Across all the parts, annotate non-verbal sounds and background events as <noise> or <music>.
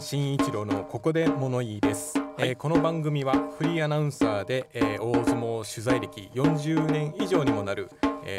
菅真一郎のここで物言いです、はい、えー、この番組はフリーアナウンサーで、えー、大相撲取材歴40年以上にもなる、え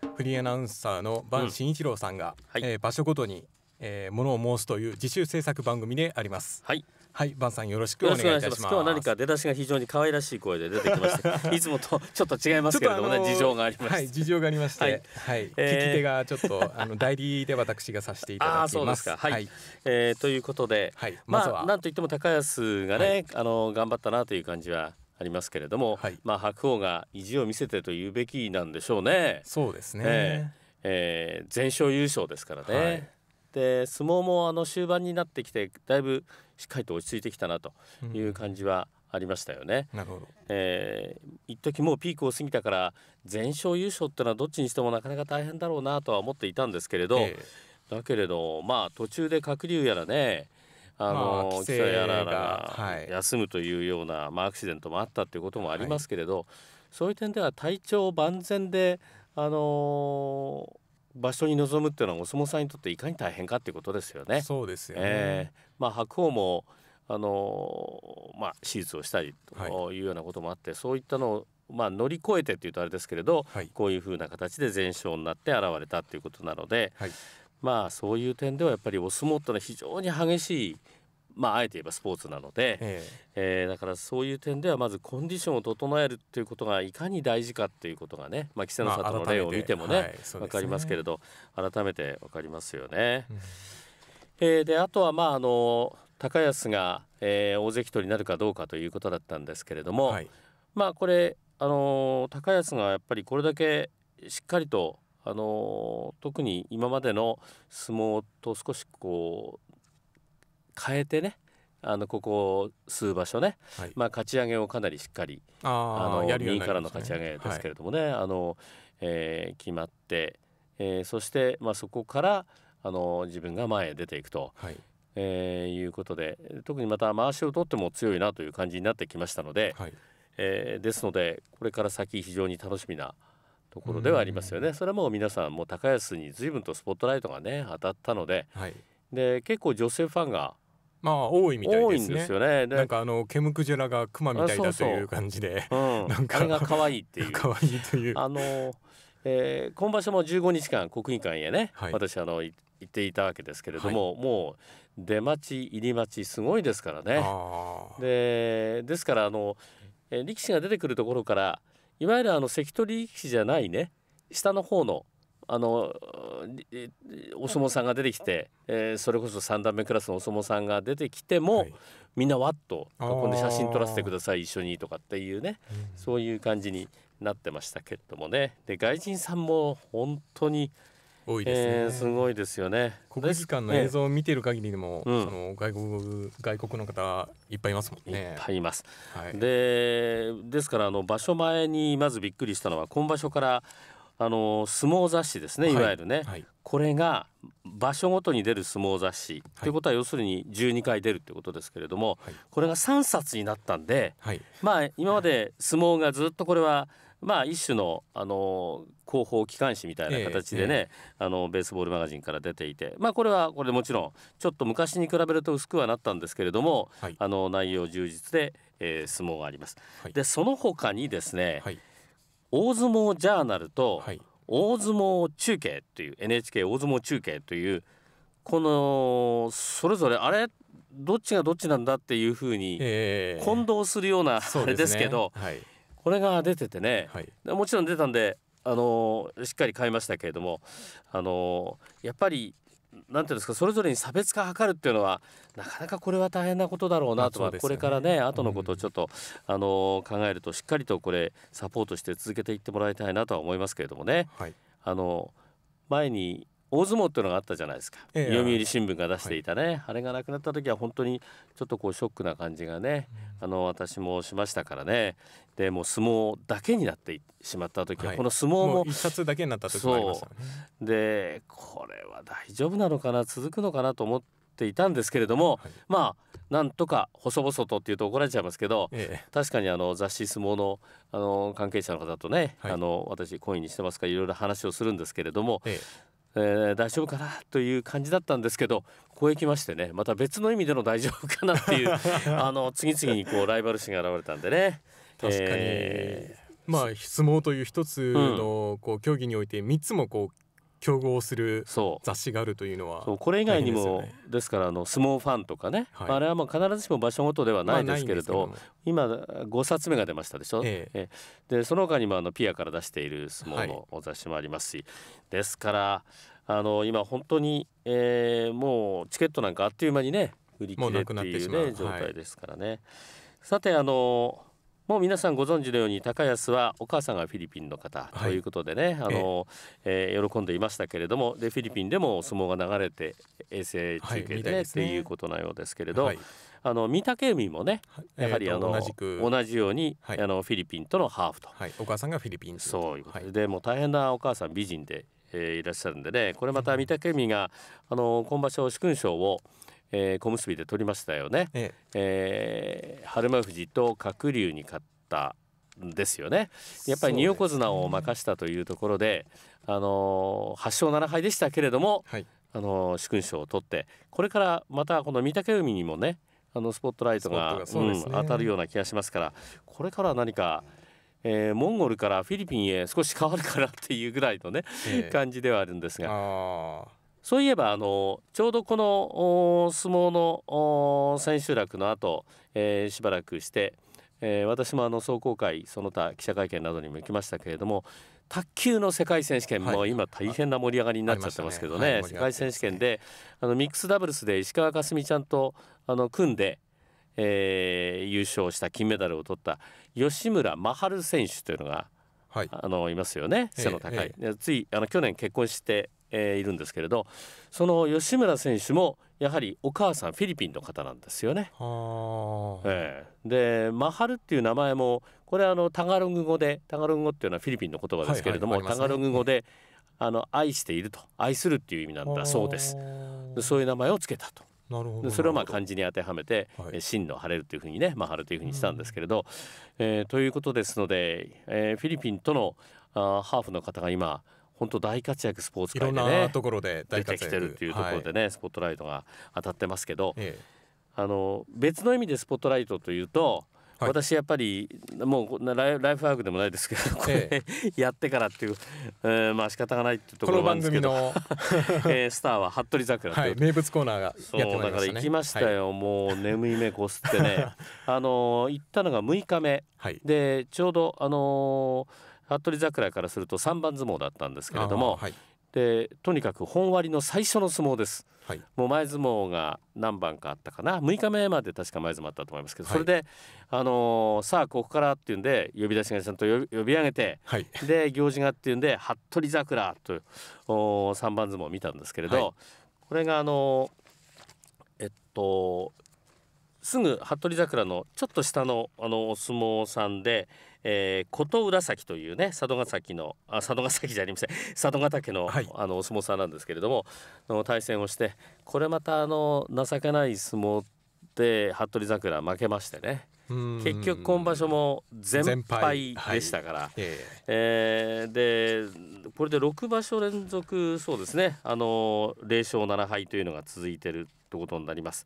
ー、フリーアナウンサーの番真一郎さんが、うんはい、えー、場所ごとに、えー、物を申すという自主制作番組であります。はいはい、バンさんよろしくお願いします。ます今日は何か出だしが非常に可愛らしい声で出てきました。いつもと <laughs> ちょっと違いますけれどもね、あのー、事情がありまして、はい、事情がありまして、はい、はい、えー、聞き手がちょっと <laughs> あの代理で私がさせていただきます。そうですか。はい、はい、えー、ということで、はい、まあ、まなんといっても高安がね、はい、あの頑張ったなという感じは。ありますけれども、はい、まあ白鵬が意地を見せてと言うべきなんでしょうね。そうですね。えー、えー、全勝優勝ですからね。で相撲もあの終盤になってきてだいぶしっかりと落ち着いてきたなという感じはありましたよね。うなるほど、えー、一時もうピークを過ぎたから全勝優勝っていうのはどっちにしてもなかなか大変だろうなとは思っていたんですけれど、えー、だけれどまあ途中で鶴竜やらねあの規制やらが休むというような、まあ、アクシデントもあったということもありますけれど、はい、そういう点では体調万全で、あのー場所に臨むっていうのはお相撲さんにとっていかに大変かっていうことですよね。そうですよね、えー、まあ、白鵬もあのまあ、手術をしたりというようなこともあって、はい、そういったのを、まあ、乗り越えてっていうとあれですけれど、はい、こういうふうな形で全勝になって現れたということなので、はい、まあ、そういう点ではやっぱりお相撲ってのは非常に激しいまあ、あえて言えばスポーツなので、えええー、だからそういう点ではまずコンディションを整えるということがいかに大事かっていうことがね、まあ、稀勢の里の例を見てもねまあはい、ね分かりますけれど改めて分かりますよね。うん、えー、であとはまああの高安が、えー、大関取りになるかどうかということだったんですけれども、はい、まあこれ、あの高安がやっぱりこれだけしっかりと、あの特に今までの相撲と少しこう変えてねあのここ数場所ね、はい、まあ、勝ち上げをかなりしっかりあの右、からの勝ち上げですけれどもね、はい、あのえー、決まって、えー、そして、まあ、そこからあの自分が前へ出ていくと、はい、えー、いうことで特にまた回しを取っても強いなという感じになってきましたので、はい、えー、ですのでこれから先非常に楽しみなところではありますよね。それはもう皆さんもう高安に随分とスポットライトがね当たったのではい、で結構女性ファンがまあ多いみたいですね。すよね。なんかあのケムクジラがクマみたいだという感じで、なうん、あれが可愛いっていう。<laughs> 可愛いという。あの、えー、今場所も15日間国技館へね、はい、私あの行っていたわけですけれども、はい、もう出待ち入り待ちすごいですからね。でですからあの、えー、力士が出てくるところからいわゆるあの関取力士じゃないね下の方のあのお相撲さんが出てきて、えー、それこそ三段目クラスのお相撲さんが出てきても、はい、みんなわっと囲んで写真撮らせてください一緒にとかっていうね、うん、そういう感じになってましたけどもねで外人さんも本当に多いですね、えー、すごいですよね国技館の映像を見てる限りでも、えー、その外国外国の方いっぱいいますもんねいっぱいいます、はい、でですからあの場所前にまずびっくりしたのは今場所からあの相撲雑誌ですね、い、わゆるね、はい、これが場所ごとに出る相撲雑誌、はい、ということは要するに12回出るってことですけれども、はい、これが3冊になったんで、まあ今まで相撲がずっとこれはまあ一種のあの広報機関紙みたいな形でね、あのベースボールマガジンから出ていて、まあ、これはこれもちろんちょっと昔に比べると薄くはなったんですけれども、あの内容充実で、えー、相撲があります。でその他にですね、大相撲ジャーナルと、大相撲中継という NHK 大相撲中継というこのそれぞれあれどっちがどっちなんだっていうふうに混同するようなあれですけど、これが出ててね、もちろん出たんであのしっかり買いましたけれどもあのやっぱりなんていうんですかそれぞれに差別化を図るっていうのはなかなかこれは大変なことだろうなと、は、ね、これからね後のことをちょっと、うん、あの考えるとしっかりとこれサポートして続けていってもらいたいなとは思いますけれどもね。はい、あの前に大相撲っていうのがあったじゃないですか、えー、読売新聞が出していたね、はい、あれがなくなった時は本当にちょっとこうショックな感じがね、うん、あの私もしましたからねでも相撲だけになってしまった時は、はい、この相撲も一冊だけになった時もありまねでこれは大丈夫なのかな続くのかなと思っていたんですけれども、はい、まあなんとか細々とっていうと怒られちゃいますけど、ええ、確かにあの雑誌相撲のあの関係者の方とね、はい、あの私懇意にしてますからいろいろ話をするんですけれども、えええー、大丈夫かなという感じだったんですけどここへ来ましてねまた別の意味での大丈夫かなっていう <laughs> あの次々にこうライバル心が現れたんでね。確かに、えーまあ、相撲という一つのこう競技において3つもこう競合する雑誌があるというのは、これ以外にもですからあの相撲ファンとかね、はい、あれはもう必ずしも場所ごとではないですけれどまあ、今5冊目が出ましたでしょ、ええでその他にもあのピアから出している相撲の雑誌もありますし、はい、ですからあの今本当に、えー、もうチケットなんかあっという間にね売り切れっていうね状態ですからね。はい、さてあのもう皆さんご存知のように高安はお母さんがフィリピンの方ということでね、はい、あのえー、喜んでいましたけれどもでフィリピンでも相撲が流れて衛星中継でと、はい、ねっていうことのようですけれど、はい、あの御嶽海もねやはりあの、えー、同じ同じように、あのフィリピンとのハーフと、お母さんがフィリピンそういうことで、でも大変なお母さん美人で、えー、いらっしゃるんでねこれまた御嶽海があの今場所殊勲賞をえー、小結で取りましたよね、えええー、春馬富士と鶴竜に勝ったんですよねやっぱり2横綱を任したというところで、でね、あの8勝7敗でしたけれども、はい、あの殊勲賞を取ってこれからまたこの御嶽海にもねあのスポットライトが、ねうん、当たるような気がしますからこれから何か、えー、モンゴルからフィリピンへ少し変わるかなっていうぐらいのね、えー、感じではあるんですが。そういえばあのちょうどこの相撲の千秋楽の後、えー、しばらくして、えー、私もあの壮行会その他記者会見などにも行きましたけれども卓球の世界選手権も今大変な盛り上がりになっちゃってますけどね,、世界選手権であのミックスダブルスで石川佳純ちゃんとあの組んで、えー、優勝した金メダルを取った吉村真晴選手というのが、はい、あのいますよね背の高い、ええ、ついあの去年結婚してえー、いるんですけれどその吉村選手もやはりお母さんフィリピンの方なんですよね。えー、でマハルっていう名前もこれあのタガログ語でタガログ語っていうのはフィリピンの言葉ですけれども、はいはいね、タガログ語であの愛していると愛するっていう意味なんだそうですで。そういう名前をつけたと。なるほどそれをまあ漢字に当てはめて「はい、真の晴れる」というふうにね「まあ、晴る」というふうにしたんですけれど、うん、えー、ということですので、えー、フィリピンとのあハーフの方が今本当大活躍スポーツ界でねところで出てきてるっていうところでね、はい、スポットライトが当たってますけど、ええ、あの別の意味でスポットライトというと、はい、私やっぱりもうライライフワークでもないですけどこれ、ええ、やってからっていう、えー、まあ仕方がないっていうところなんですけどこの番組の、<laughs> えスターは服部桜という、はい、名物コーナーがやっていや、ました、ね、だから行きましたよ、はい、もう眠い目こすってね <laughs> あの行ったのが6日目、はい、でちょうどあのー服部桜からすると三番相撲だったんですけれども、はい、でとにかく本割の最初の相撲です、はい、もう前相撲が何番かあったかな6日目まで確か前相撲あったと思いますけど、はい、それで、あのー、さあここからっていうんで呼び出しがちゃんと呼び上げて、で行事がっていうんで服部桜というお3番相撲を見たんですけれど、これがあのー、えっとすぐ服部桜のちょっと下のあのお相撲さんで、えー、琴浦崎というね佐渡ヶ崎のあ佐渡ヶ崎じゃありません佐渡 <laughs> ヶ岳のはい、あのお相撲さんなんですけれどもの対戦をしてこれまたあの情けない相撲で服部桜負けましてね結局今場所も全敗でしたから、はい、えー、でこれで6場所連続そうですねあの0勝7敗というのが続いてるってことになります。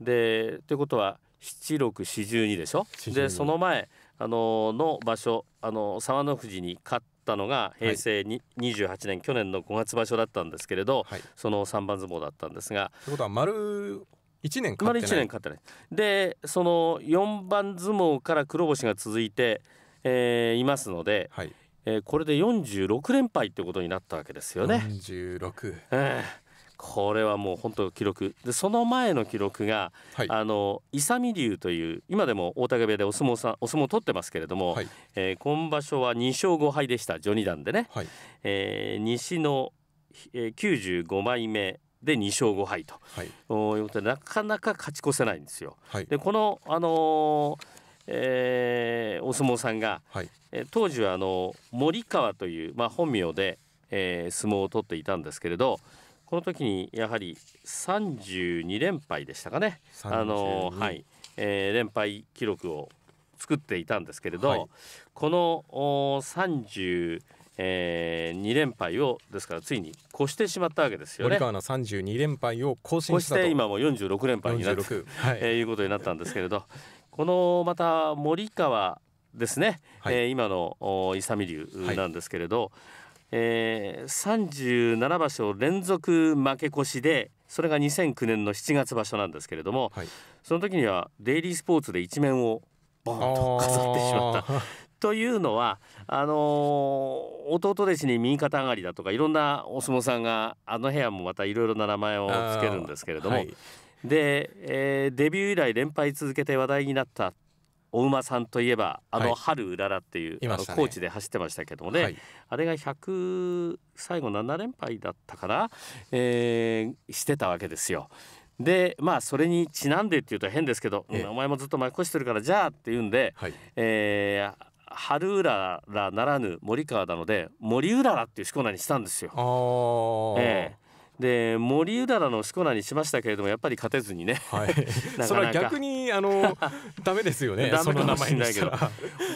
でということは七六四十二でしょでその前あのの場所あの沢の富士に勝ったのが平成に、はい、28年去年の5月場所だったんですけれど、はい、その3番相撲だったんですが。ということは丸1年勝ってない年勝ってないでその4番相撲から黒星が続いて、えー、いますので、はいえー、これで46連敗ってことになったわけですよね。46、えーこれはもう本当記録でその前の記録が、はい、あの勇龍という今でも大竹部屋でお相撲さんお相撲取ってますけれども、はい、えー、今場所は2勝5敗でした序二段でね、はい、えー、西の、えー、95枚目で2勝5敗と、はい、おうことでなかなか勝ち越せないんですよ。はい、でこの、あのーえー、お相撲さんが、はい、え当時はあの森川という、まあ、本名で、えー、相撲を取っていたんですけれど、この時にやはり32連敗でしたかね、あのはいえー、連敗記録を作っていたんですけれど、はい、この32、えー、連敗をですからついに越してしまったわけですよね。森川の32連敗を更新したとして今も46連敗になると、はいえー、いうことになったんですけれどこのまた森川ですね、はい、えー、今の勇みなんですけれど、はいえー、37場所連続負け越しでそれが2009年の7月場所なんですけれども、はい、その時にはデイリースポーツで一面をボンと飾ってしまった。<laughs> というのはあのー、弟弟子に右肩上がりだとかいろんなお相撲さんがあの部屋もまたいろいろな名前をつけるんですけれども、はい、で、えー、デビュー以来連敗続けて話題になったお馬さんといえばあの、春うららっていう、ね、高知で走ってましたけどもね、はい、あれが100最後7連敗だったかな、えー、してたわけですよ。でまあそれにちなんでっていうと変ですけど、ええ、お前もずっと前越してるからじゃあって言うんで、はい、えー、春うららならぬ森川なので森うららっていうしこ名にしたんですよ。ええで森うららのしこ名にしましたけれどもやっぱり勝てずにね、はい、<laughs> なかなかそれは逆にあの <laughs> ダメですよねダメかもしれないけど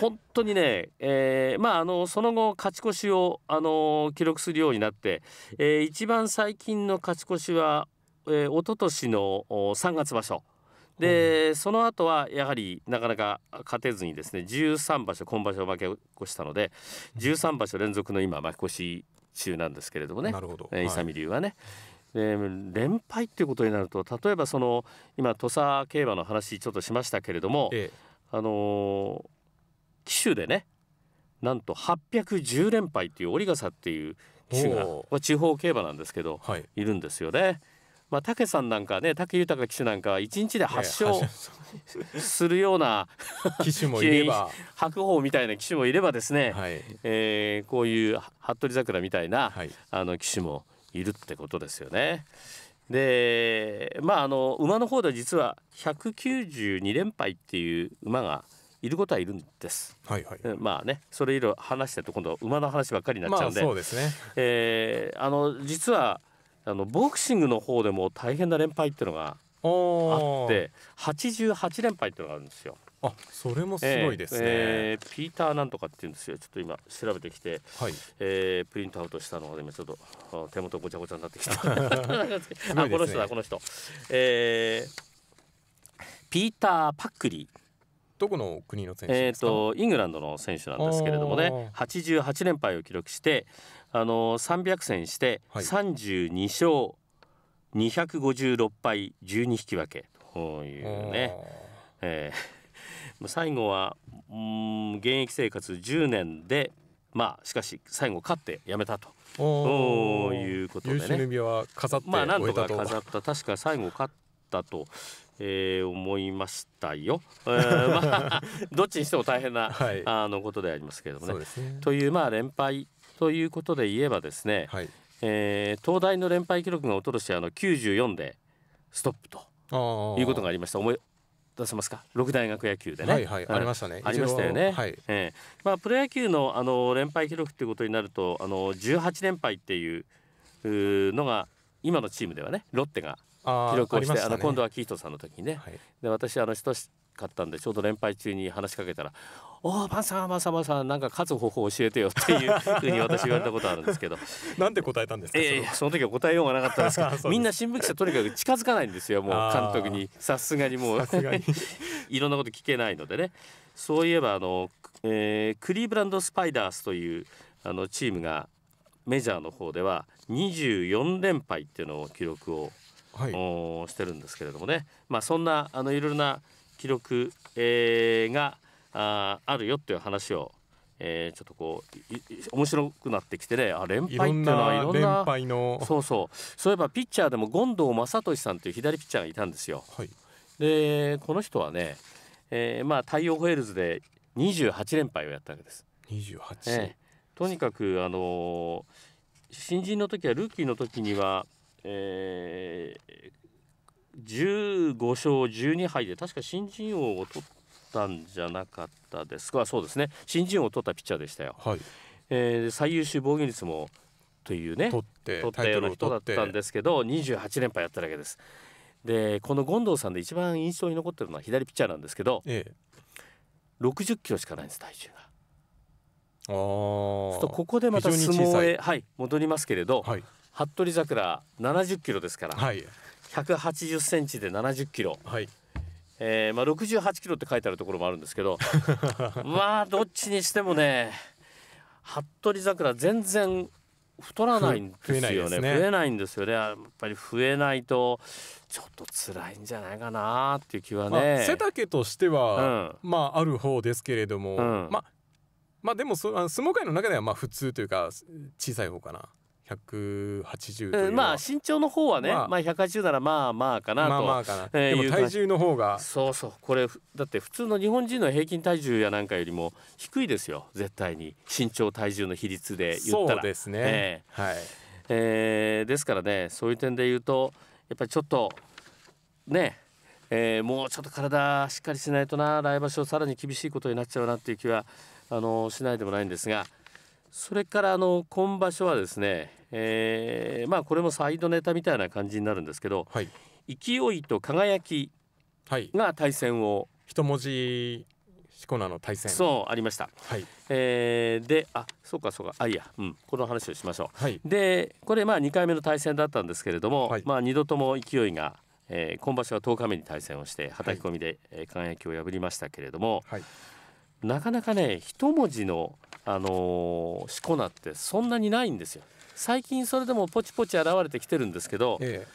本当にね、えー、まああのその後勝ち越しをあの記録するようになって、えー、一番最近の勝ち越しは、えー、一昨年の3月場所。で、うん、その後はやはりなかなか勝てずにですね13場所今場所負け越したので13場所連続の今負け越し中なんですけれどもねなるほど、流はね。で連敗っていうことになると例えばその今土佐競馬の話ちょっとしましたけれども、ええ、あの騎手でねなんと810連敗っていうオリガサっていう騎手が地方競馬なんですけど、はい、いるんですよね。まあ、武さんなんかね武豊騎手なんかは1日で発勝するような <laughs> 騎手もいれば白鵬みたいな騎手もいればですね、はい、えー、こういう服部桜みたいな、はい、あの騎手もいるってことですよね。でまああの馬の方で実は192連敗っていう馬がいることはいるんです。はいはい、まあねそれい上話してると今度馬の話ばっかりになっちゃうんで、まあ、そうですね、えー、あの実はあのボクシングの方でも大変な連敗っていうのがあって88連敗っていうのがあるんですよ。あそれもすごいですね、えーえー、ピーターなんとかっていうんですよちょっと今調べてきて、はい、えー、プリントアウトしたのが今ちょっと手元ごちゃごちゃになってきた <laughs> ね、あこの人だこの人、えー、ピーター・パックリーどこの国の選手えーと、とイングランドの選手なんですけれどもね88連敗を記録して、あの300戦して32勝256敗12引き分けというね、えー、<laughs> 最後は、うん、現役生活10年でまあしかし最後勝ってやめたとおいうことでねは飾ってまあなんとか飾った確か最後勝ったと、えー、思いましたよ、え <laughs> まあ、<laughs> どっちにしても大変な、はい、あのことでありますけれどもね。ねというまあ連敗ということで言えばですね、はい、えー、東大の連敗記録がおととしあの94でストップということがありました思い出せますか六大学野球でね、はいはい、ありましたねありましたよね、はい、えー、まあ、プロ野球のあの連敗記録ということになるとあの18連敗っていううのが今のチームではねロッテが記録をしてあ、ね、あの今度はキートさんの時にね、はい、で私あの人しかったんでちょうど連敗中に話しかけたら「「おおパンさまさんさんなんか勝つ方法教えてよ」っていうふうに私言われたことあるんですけど <laughs> なんで答えたんですか、えー、その時は答えようがなかったんですけど <laughs> みんな新聞記者とにかく近づかないんですよもう監督にさすがにもう <laughs> いろんなこと聞けないのでねそういえばあの、えー、クリーブランド・スパイダースというあのチームがメジャーの方では24連敗っていうのを記録を、はい、おしてるんですけれどもね、まあ、そんなあのいろいろな記録、えー、がああるよっていう話を、えー、ちょっとこう面白くなってきてねあ連敗っていうのはいろんな連敗のそうそうそういえばピッチャーでも権藤正俊さんという左ピッチャーがいたんですよ。はい、でこの人はね、えー、まあ太陽ホエールズで28連敗をやったわけです。28、えー、とにかく、あのー、新人の時はルーキーの時には、えー、15勝12敗で確か新人王を取っったんじゃなかったですかそうですね新人を取ったピッチャーでしたよ、はい、えー、最優秀防御率もというね取ったような人だったんですけど28連敗やっただけですでこの権藤さんで一番印象に残ってるのは左ピッチャーなんですけど、ええ、60キロしかないんです体重が。あとここでまた相撲へ、はい、戻りますけれど、はい、服部桜70キロですから、はい、180センチで70キロ、はい、えー、まあ、68キロって書いてあるところもあるんですけど <laughs> まあどっちにしてもね服部桜全然太らないんですよね、ね、増えないんですよねやっぱり増えないとちょっと辛いんじゃないかなっていう気はね、まあ、背丈としては、うん、まあある方ですけれども、うん、まあまあでもそあ相撲界の中ではまあ普通というか小さい方かな180うまあ身長の方はね、まあ、まあ180ならまあまあかなとまあまあかな、えー、でも体重の方がそうそうこれだって普通の日本人の平均体重やなんかよりも低いですよ絶対に身長体重の比率で言ったらそうですね、えー、はい、えー、ですからねそういう点で言うとやっぱりちょっとねえー、もうちょっと体しっかりしないとな来場所さらに厳しいことになっちゃうなっていう気はあのしないでもないんですが。それからあの今場所はですね、えー、まあこれもサイドネタみたいな感じになるんですけど、はい、勢いと輝きが対戦を、はい、一文字しこ名の対戦そうありました、はい、えー、であそうかそうかあいいや、うん、この話をしましょう、はい、でこれまあ二回目の対戦だったんですけれども、はい、まあ二度とも勢いが、えー、今場所は十日目に対戦をしてはたき込みで、はい、えー、輝きを破りましたけれども、はい。なかなかね一文字のあのしこ名ってそんなにないんですよ最近それでもポチポチ現れてきてるんですけど、え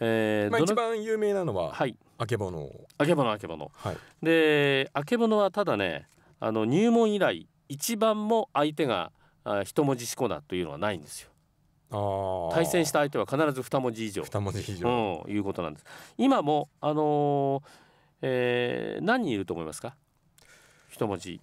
ええー、まあ、一番有名なのは、はい、あけぼのあけぼのあけぼの、はい、であけぼのはただねあの入門以来一番も相手があ一文字しこ名というのはないんですよ対戦した相手は必ず二文字以上二文字以上、うん、いうことなんです今もあのー、えー、何人いると思いますか一文字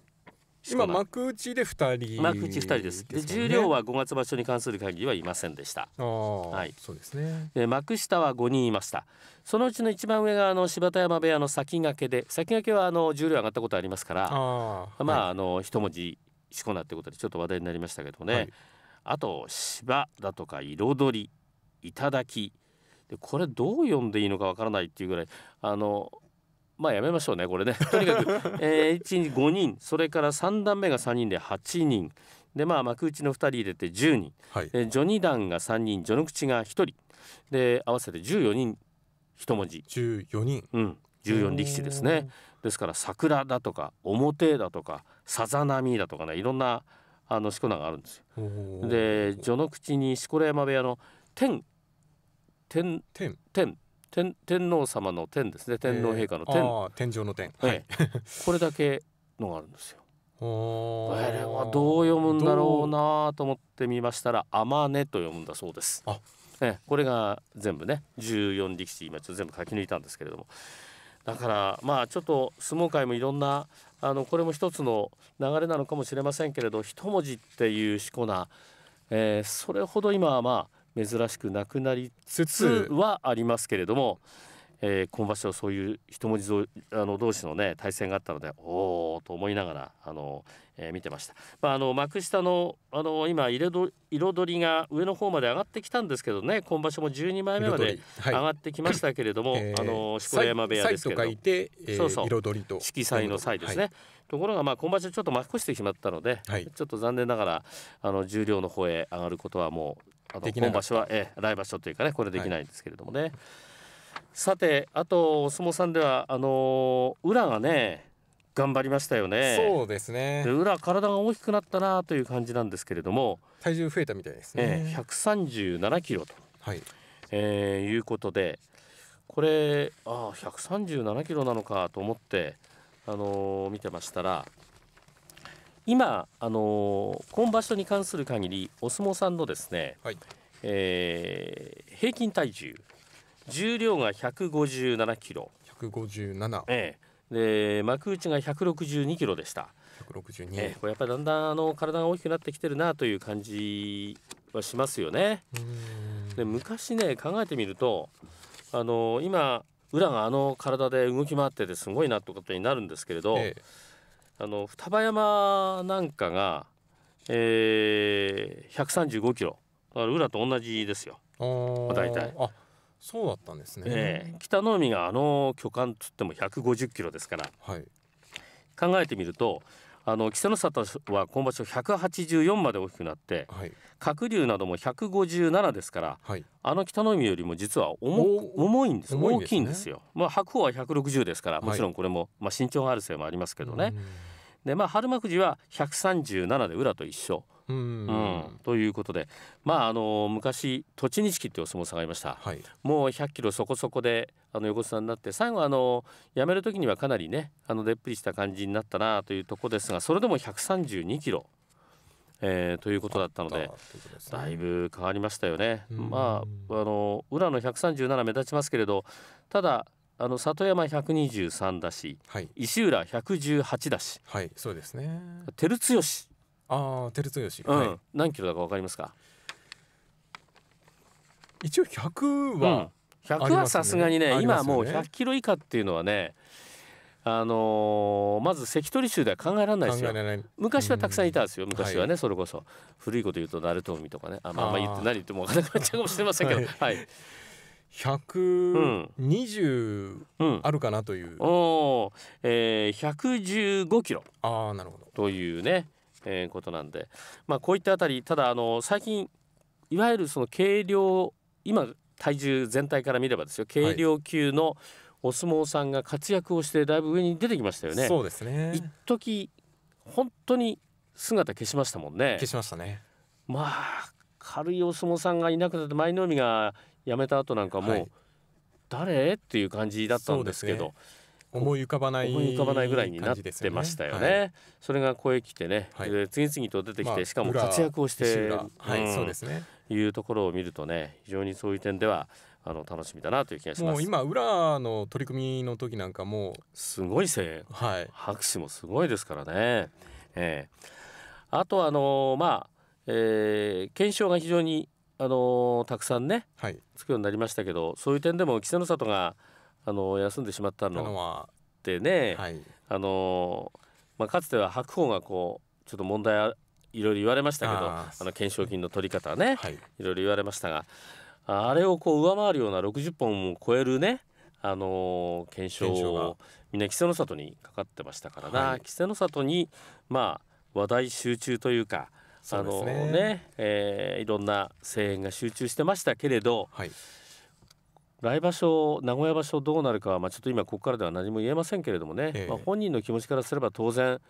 今幕内で2人、幕内2人です、ね、重量は5月場所に関する限りはいませんでしたはいそうですねで幕下は5人いましたそのうちの一番上があの柴田山部屋の先駆けで先駆けはあの重量上がったことありますからまあ、はい、あの一文字しこなってことでちょっと話題になりましたけどね、はい、あと芝だとか彩りいただきでこれどう読んでいいのかわからないっていうぐらいあのまあやめましょうねこれね <laughs> とにかく、えー、1 5人それから3段目が3人で8人でまあ幕内の2人入れて10人、はい、序二段が3人序の口が1人で合わせて14人一文字14人、うん、14力士ですねですから桜だとか表だとかさざ波だとかねいろんなあのしこ名があるんですよ。で序の口に錣山部屋の天天天天天天皇様の天ですね天皇陛下の天、えー、天上の天、はい、<laughs> これだけのがあるんですよ。これはどう読むんだろうなと思ってみましたら「あまね」と読むんだそうです。あえこれが全部ね14力士今ちょっと全部書き抜いたんですけれどもだからまあちょっと相撲界もいろんなあのこれも一つの流れなのかもしれませんけれど一文字っていうしこな、えー、それほど今はまあ珍しくなくなりつつはありますけれども、えー、今場所そういう一文字あの同士のね対戦があったのでおおと思いながらあの、えー、見てました、まあ、あの幕下のあの今彩りが上の方まで上がってきたんですけどね今場所も12枚目まで上がってきましたけれども、はい、あの錣山部屋ですけどそうそう彩りと色彩の際ですね、はい、ところがまあ今場所ちょっと巻き越してしまったので、はい、ちょっと残念ながらあの十両の方へ上がることはもうあと今場所は、えー、来場所というかねこれできないんですけれどもね、はい、さてあとお相撲さんではあのー、裏がね頑張りましたよねそうですねで裏体が大きくなったなという感じなんですけれども体重増えたみたいですね、えー、137キロと、はいえー、いうことでこれああ137キロなのかと思って、あのー、見てましたら今、あのー、今場所に関する限りお相撲さんのですね、はい、えー、平均体重重量が157キロ157、えー、で幕内が162キロでした162、えー、これやっぱりだんだんあの体が大きくなってきてるなという感じはしますよねで昔ね考えてみるとあのー、今裏があの体で動き回っててすごいなとってことになるんですけれど、ええあの双葉山なんかが、えー、135キロだから裏と同じですよ、まあ、大体。あそうだったんですね、えー、北の海があの巨漢つっても150キロですから、はい、考えてみるとあの稀勢の里は今場所184まで大きくなって、はい、鶴竜なども157ですから、はい、あの北の海よりも実は重いんです、ね、大きいんですよ、まあ、白鵬は160ですからもちろんこれも、まあ、身長があるせいもありますけどね。でまあ春幕時は137で裏と一緒。うん、うん、ということで、まあ、あの昔栃錦っていうお相撲さんがいました、はい、もう100キロそこそこであの横綱になって最後あの辞める時にはかなりねあのでっぷりした感じになったなというとこですがそれでも132キロ、えー、ということだったので、ね、だいぶ変わりましたよね。まあ、あの裏の137目立ちますけれどただあの里山百二十三だし、はい、石浦百十八だし、はい、そうですね。照強。ああ、照強。うん、はい、何キロだかわかりますか。一応百0 0は、うん、はさすがにね、ね、今もう百キロ以下っていうのはね。あのー、まず関取衆では考えられないですよ昔はたくさんいたんですよ昔はね、はい、それこそ古いこと言うと鳴門海とかねあまあまあ言って何言っても分からなくなっちゃうかもしれませんけど、はい、はい、120あるかなという、うんうん、おえー、115キロあなるほどというね、えー、ことなんで、まあ、こういったあたりただあの最近いわゆるその軽量今体重全体から見ればですよ軽量級のお相撲さんが活躍をしてだいぶ上に出てきましたよね。そうですね一時本当に姿消しましたもんね。消しましたねまあ軽いお相撲さんがいなくなって舞の海が辞めた後なんかもう、はい、誰っていう感じだったんですけど、ね、思い浮かばない思い浮かばないぐらいになってましたよね、ねはい、それが声来てね、はい、次々と出てきて、しかも活躍をして、はい、うん、そうですねいうところを見るとね非常にそういう点ではあの楽しみだなという気がします今裏の取り組みの時なんかもすごい声援、はい、拍手もすごいですからね、えー、あとあのまあ、えー、検証が非常にあのたくさんね、はい、つくようになりましたけどそういう点でも稀勢の里が、あの休んでしまったので、ってね、はい、あのまあ、かつては白鵬がこうちょっと問題いろいろ言われましたけどあの懸賞金の取り方ね、はい、いろいろ言われましたがあれをこう上回るような60本を超えるねあのをみんな稀勢の里にかかってましたからな、はい、稀勢の里にまあ話題集中というかあのねえー、いろんな声援が集中してましたけれど、はい、来場所名古屋場所どうなるかは、まあ、ちょっと今ここからでは何も言えませんけれどもね、えー、まあ、本人の気持ちからすれば当然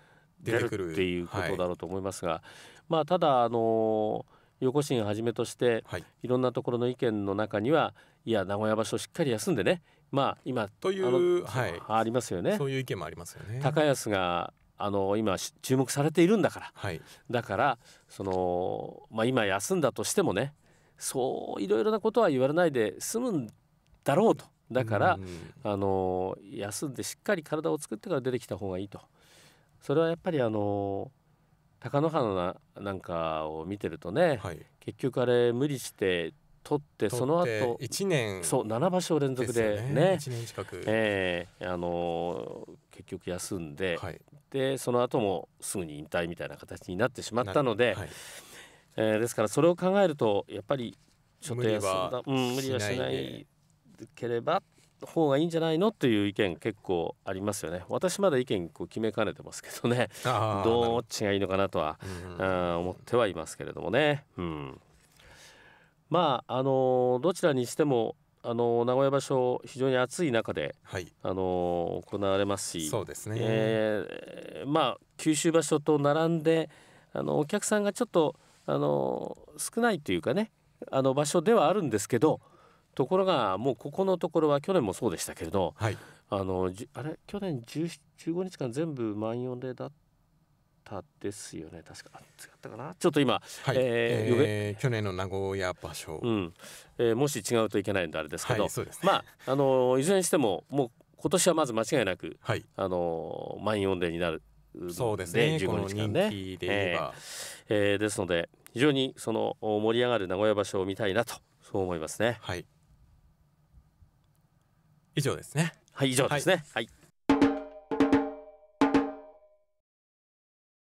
出るっていうことだろうと思いますが、はい、まあ、ただ、あの横新はじめとして、はい、いろんなところの意見の中にはいや名古屋場所しっかり休んでねまあ今というはい、ありますよねそういう意見もありますよね高安があの今注目されているんだから、はい、だからその、まあ、今休んだとしてもねそういろいろなことは言われないで済むんだろうとだから、あの休んでしっかり体を作ってから出てきた方がいいとそれはやっぱりあの貴乃花なんかを見てるとね、はい、結局あれ無理して取ってその後一年そう7場所連続でねで、ね、えー、あのー結局休んで、はい、でその後もすぐに引退みたいな形になってしまったので、はい、えー、ですからそれを考えるとやっぱりちょっと休んだ無理,、うん、無理はしないければ方がいいんじゃないのという意見結構ありますよね私まだ意見こう決めかねてますけどねどっちがいいのかなとは、うん、思ってはいますけれどもね。うんまああのー、どちらにしてもあの名古屋場所非常に暑い中で、はい、あの行われますしそうですね、えー、まあ、九州場所と並んであのお客さんがちょっとあの少ないというかねあの場所ではあるんですけどところがもうここのところは去年もそうでしたけれど、はい、あのあれ去年15日間全部満員御礼だったたですよね確か違ったかなちょっと今、はい、えー、去年の名古屋場所、うん、えー、もし違うといけないんであれですけど、はいね、まああのいずれにしてももう今年はまず間違いなく、はい、あの満員御礼になるそうですね15日間ね。でえー、えー、ですので非常にその盛り上がる名古屋場所を見たいなとそう思いますね。はい、以上ですね。はい以上ですね。はい